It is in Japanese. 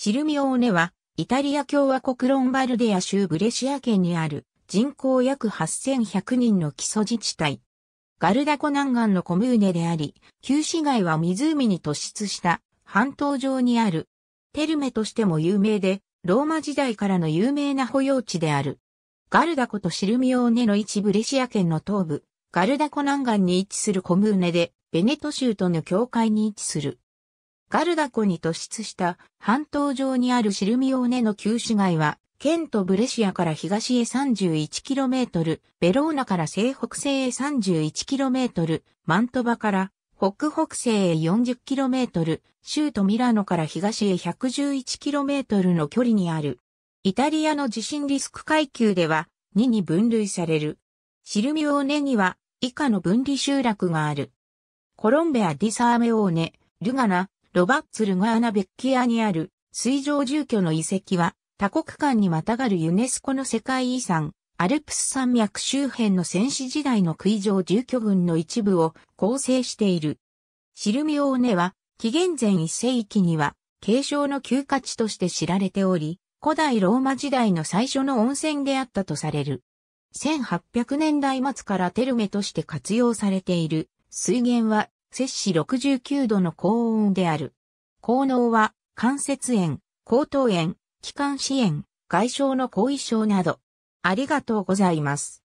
シルミオーネは、イタリア共和国ロンバルディア州ブレシア県にある人口約8100人の基礎自治体。ガルダコ南岸のコムーネであり、旧市街は湖に突出した半島上にある。テルメとしても有名で、ローマ時代からの有名な保養地である。ガルダコとシルミオーネの一部レシア県の東部、ガルダコ南岸に位置するコムーネで、ベネト州との境界に位置する。ガルダ湖に突出した半島上にあるシルミオーネの旧市街は、県とブレシアから東へ 31km、ベローナから西北西へ 31km、マントバから北北西へ 40km、州都ミラノから東へ 111km の距離にある。イタリアの地震リスク階級では2に分類される。シルミオーネには以下の分離集落がある。コロンベア・ディ・サーメオーネ、ルガナ、ロバッツ・ルガーナ・ベッキアにある水上住居の遺跡は多国間にまたがるユネスコの世界遺産、アルプス山脈周辺の戦死時代の水上住居群の一部を構成している。シルミオーネは紀元前一世紀には継承の休暇地として知られており、古代ローマ時代の最初の温泉であったとされる。1800年代末からテルメとして活用されている水源は摂氏69度の高温である。効能は、関節炎、喉頭炎、気管支炎、外傷の後遺症など。ありがとうございます。